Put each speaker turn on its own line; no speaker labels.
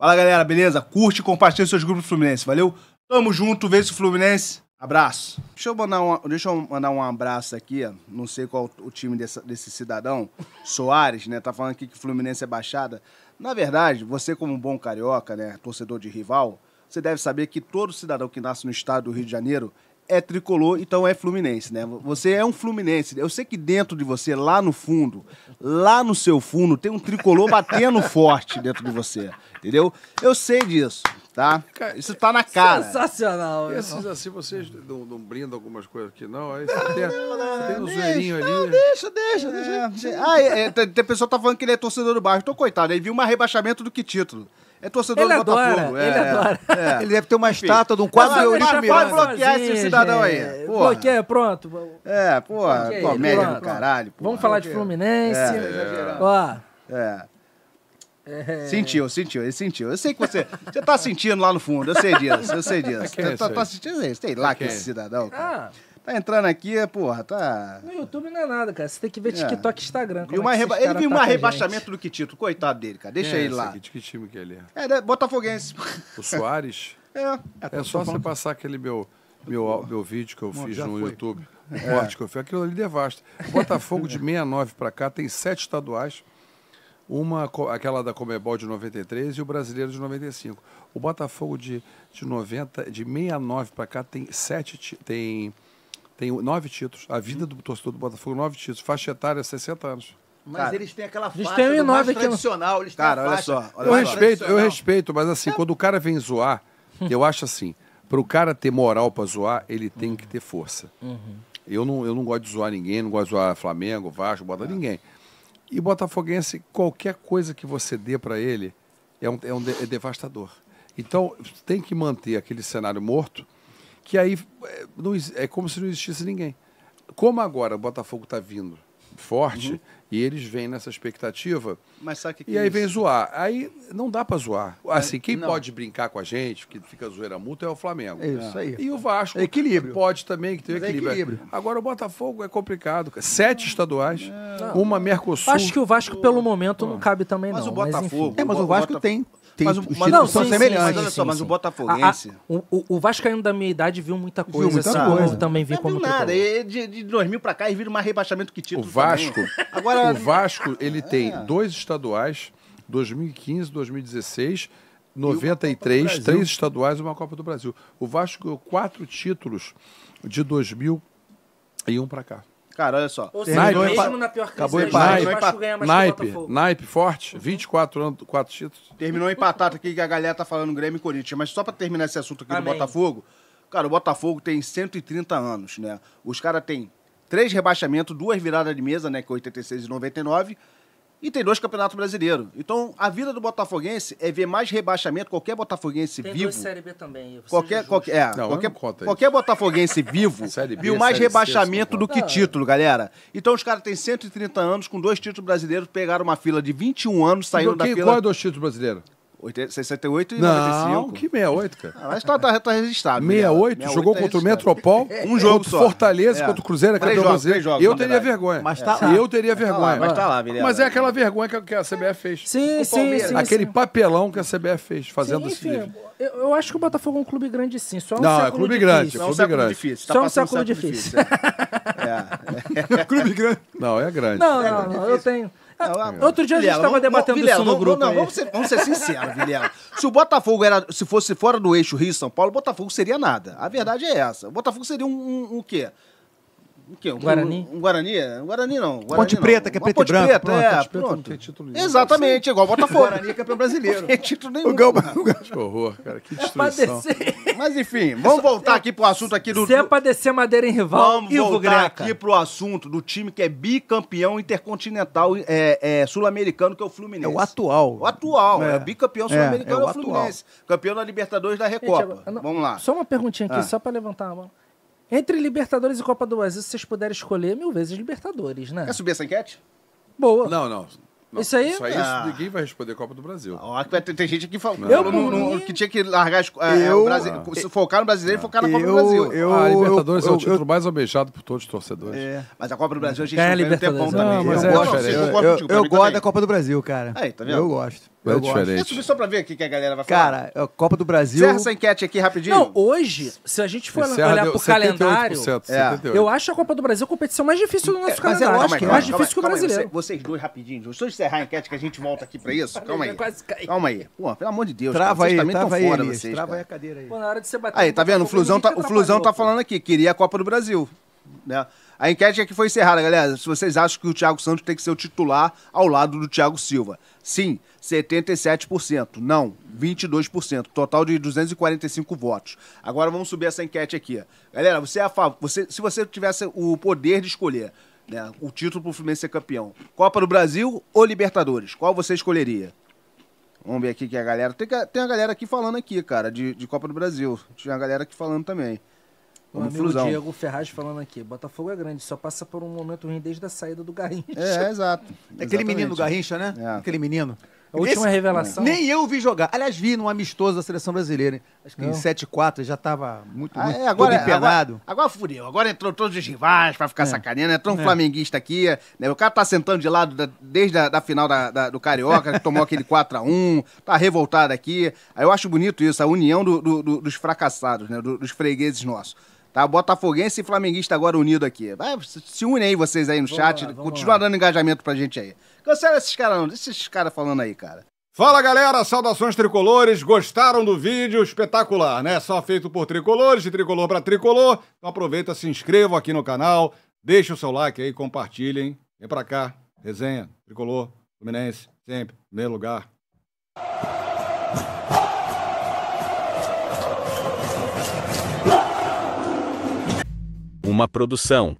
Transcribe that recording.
Fala galera, beleza? Curte e compartilha seus grupos Fluminense, valeu? Tamo junto, vê o Fluminense. Abraço. Deixa eu mandar um, deixa eu mandar um abraço aqui, não sei qual o time dessa, desse cidadão, Soares, né? Tá falando aqui que Fluminense é baixada. Na verdade, você como um bom carioca, né, torcedor de rival, você deve saber que todo cidadão que nasce no estado do Rio de Janeiro é tricolor, então é fluminense, né? Você é um fluminense. Eu sei que dentro de você, lá no fundo, lá no seu fundo tem um tricolor batendo forte dentro de você. Entendeu? Eu sei disso, tá? Isso tá na cara.
Sensacional. Esses, assim, vocês não, não brindam algumas coisas aqui, não? Aí você tem, você tem um zoeirinho ali. Não, né? deixa,
deixa, deixa. É. Ah, é, é, tem, tem pessoa que tá falando que ele é torcedor do bairro. Tô coitado, ele viu mais rebaixamento do que título. É torcedor ele do adora, Botafogo. Ele é, adora. É. é. Ele deve ter uma Enfim. estátua de um quadro de Eurico Pode bloquear esse cidadão aí. É, bloqueia, pronto. É, porra, bloqueia, comédia é, do caralho. Porra. Vamos falar de Fluminense. É, é, Ó. É. É. Sentiu, sentiu, ele sentiu. Eu sei que você. Você tá sentindo lá no fundo, eu sei disso, eu sei disso. Você tá, tá, tá sentindo isso. tem lá okay. que esse cidadão. Cara. Ah. Tá entrando aqui, é, porra, tá. No YouTube não é nada, cara. Você tem que ver é. TikTok é. Instagram. E uma é Ele viu um rebaixamento
do Quitito, coitado dele, cara. Deixa é, ele lá. Aqui, que time que ele é?
É, né, Botafoguense.
O Soares? É. É, é só você passar aquele meu, meu, meu vídeo que eu Bom, fiz no foi. YouTube. O que eu fiz. Aquilo ali devasta. Botafogo de 69 pra cá tem sete estaduais. Uma, aquela da Comebol de 93 e o brasileiro de 95. O Botafogo de, de 90, de 69 para cá tem sete. Tem tem nove títulos. A vida do torcedor do Botafogo, nove títulos. Faixa etária, 60 anos. Mas cara, eles têm aquela faixa têm do mais tradicional. Eles cara, olha só. Olha eu, Respeito, eu respeito, mas assim, é. quando o cara vem zoar, eu acho assim, para o cara ter moral para zoar, ele tem que ter força. Uhum. Eu, não, eu não gosto de zoar ninguém, não gosto de zoar Flamengo, Vasco, Botafogo, é. ninguém. E Botafoguense, qualquer coisa que você dê para ele é, um, é, um é devastador. Então, tem que manter aquele cenário morto, que aí é, não, é como se não existisse ninguém. Como agora o Botafogo está vindo forte uhum. e eles vêm nessa expectativa. Mas sabe que que e é aí isso? vem zoar. Aí não dá para zoar. É, assim, quem não. pode brincar com a gente, que fica zoeira mútua, é o Flamengo. É isso aí. E o Vasco. É equilíbrio. Pode também, que tem é equilíbrio. É equilíbrio. Agora o Botafogo é complicado. Sete estaduais, é. uma Mercosul. Acho que o Vasco, pelo momento, não cabe também, mas não. O Botafogo, mas, o Vasco tem
tem mas mas não, são sim, semelhantes. Sim, mas olha só, sim, o Botafoguense. A, a, o, o Vascaíno da minha idade viu muita coisa. Viu muita assim coisa. coisa. também não como. Viu nada. E,
é de, de 2000 pra cá, vira mais rebaixamento que título. O Vasco. Agora... O Vasco, ele é. tem dois estaduais, 2015, 2016. 93, três estaduais e uma Copa do Brasil. O Vasco ganhou quatro títulos de 2001 para cá.
Cara, olha só. Ou seja, mesmo na pior crise Acabou da Gente, empate. Ganha mais naipe,
naipe forte, 24 anos, 4 títulos. Terminou empatado
aqui que a galera tá falando Grêmio e Corinthians, mas só para terminar esse assunto aqui Amém. do Botafogo, cara, o Botafogo tem 130 anos, né? Os caras têm três rebaixamentos, duas viradas de mesa, né, que é 86 e 99 e tem dois campeonatos brasileiros. Então, a vida do botafoguense é ver mais rebaixamento, qualquer botafoguense tem vivo. Tem Série B também. Qualquer, qualquer, é, não, qualquer, qualquer botafoguense vivo viu mais série rebaixamento do que título, galera. Então, os caras têm 130 anos, com dois títulos brasileiros, pegaram uma fila de 21 anos, saindo da fila... Qual é dois
títulos brasileiros?
68 e não, 95. Não, que 68, cara. Ah, mas tá, tá, tá registrado. 68, 68 jogou 68 contra
o Metropol, um é jogo contra só. Fortaleza, é. contra o Cruzeiro, é aquele jogo brasileiro. Jogos, eu teria tá tá vergonha. Mas tá lá. Eu teria mas vergonha. Tá lá, mas tá lá, Vilela. Mas é aquela vergonha que a CBF fez. Sim, sim, sim. Aquele sim. papelão que a CBF fez, fazendo sim, enfim, esse
eu, eu, acho que o Botafogo é um clube grande sim. Só um não, é clube grande. é um clube grande. difícil. Só um século, tá século difícil. difícil.
é. É. clube grande. Não, é grande. Não, não, não. Eu
tenho... Não, é. Outro dia Vilela, a gente estava debatendo Vilela, isso no vamos, grupo. Não, vamos ser, vamos ser sinceros, Vilela. Se o Botafogo era, se fosse fora do eixo Rio-São Paulo, o Botafogo seria nada. A verdade é essa. O Botafogo seria um, um, um quê? O quê? Um Guarani? Um, um Guarani? É. Um Guarani não. Guarani, ponte não.
Preta, que é preto e branco. Preta, é, ponte Preta não título Exatamente,
igual o Botafogo. Guarani é campeão brasileiro. não tem título nenhum. O Gão, o
Que horror, cara. Que é destruição.
É Mas enfim, vamos é só, voltar é, aqui pro assunto aqui do... Se é pra descer madeira em rival, Vamos Ivo voltar Greca. aqui pro assunto do time que é bicampeão intercontinental é, é sul-americano, que é o Fluminense. É o atual. O atual. É, bicampeão sul-americano é, o Fluminense. Campeão da Libertadores da Recopa. Vamos lá. Só uma perguntinha aqui, ah. só pra levantar a mão. Entre Libertadores e Copa do Brasil, se vocês puderem escolher, mil vezes Libertadores, né? Quer subir essa enquete?
Boa. Não, não. Não, isso aí? Isso aí ah. ninguém vai responder Copa do Brasil. tem, tem, gente aqui falando eu, que tinha que largar
é, eu, é, focar no brasileiro e focar na Copa eu, do Brasil. Eu, ah, a Libertadores eu, é o título
mais almejado por todos os torcedores. É. Mas a Copa do Brasil a gente né? é, não tem tempão também. eu, é gosto, eu, gosto da Copa do Brasil, cara. Aí, tá eu gosto. Eu é gosto. diferente. Deixa eu subir só pra
ver o que a galera vai falar. Cara,
é a Copa do Brasil. Encerra essa
enquete aqui rapidinho. Não, hoje, se a gente for Encerra olhar pro calendário, é. eu acho a Copa do Brasil a competição mais difícil do é, nosso é, calendário. Mas é mais difícil que o brasileiro. Aí, você, vocês dois rapidinho, deixa eu encerrar a enquete que a gente volta aqui pra isso. Calma aí. Calma aí. Pô, pelo amor de Deus. Trava cara, aí, vocês trava aí, fora, aí, vocês, trava aí a cadeira aí. Pô, na hora de você bater. Aí, tá vendo? O tá, Flusão tá falando aqui, queria a Copa do Brasil né? A enquete aqui é foi encerrada, galera. Se vocês acham que o Thiago Santos tem que ser o titular ao lado do Thiago Silva. Sim, 77%. Não, 22%. Total de 245 votos. Agora vamos subir essa enquete aqui. Galera, você é a favor, você, se você tivesse o poder de escolher né, o título para o Fluminense ser campeão, Copa do Brasil ou Libertadores, qual você escolheria? Vamos ver aqui que a galera. Tem, tem a galera aqui falando aqui, cara, de, de Copa do Brasil. Tinha a galera aqui falando também. Como amigo flusão. Diego Ferraz falando aqui, Botafogo é grande, só passa por um momento ruim desde a saída do Garrincha. É, é exato. é Aquele menino do Garrincha, né? É. Aquele menino. A última Esse, revelação. Nem eu vi jogar. Aliás, vi num amistoso da seleção brasileira. Hein? Acho que Não. em 7-4 já estava muito, ah, muito é, agora, é, empenado. Agora, agora fudeu. Agora entrou todos os rivais para ficar é. sacaneando. Entrou um é. flamenguista aqui. Né? O cara tá sentando de lado da, desde a da final da, da, do Carioca, que tomou aquele 4x1. Tá revoltado aqui. Aí eu acho bonito isso, a união do, do, do, dos fracassados, né? dos fregueses nossos. Tá? Botafoguense e Flamenguista agora unido aqui. Vai, se une aí vocês aí no vamos chat. Lá, continua lá. dando engajamento pra gente aí. Cancela esses caras não, esses caras falando aí, cara. Fala galera, saudações tricolores. Gostaram do vídeo? Espetacular, né? Só feito por tricolores, de tricolor para tricolor. Então aproveita, se inscreva aqui no canal, deixa o seu like aí, compartilhem. Vem pra cá, resenha, tricolor, Fluminense, sempre, primeiro lugar. uma produção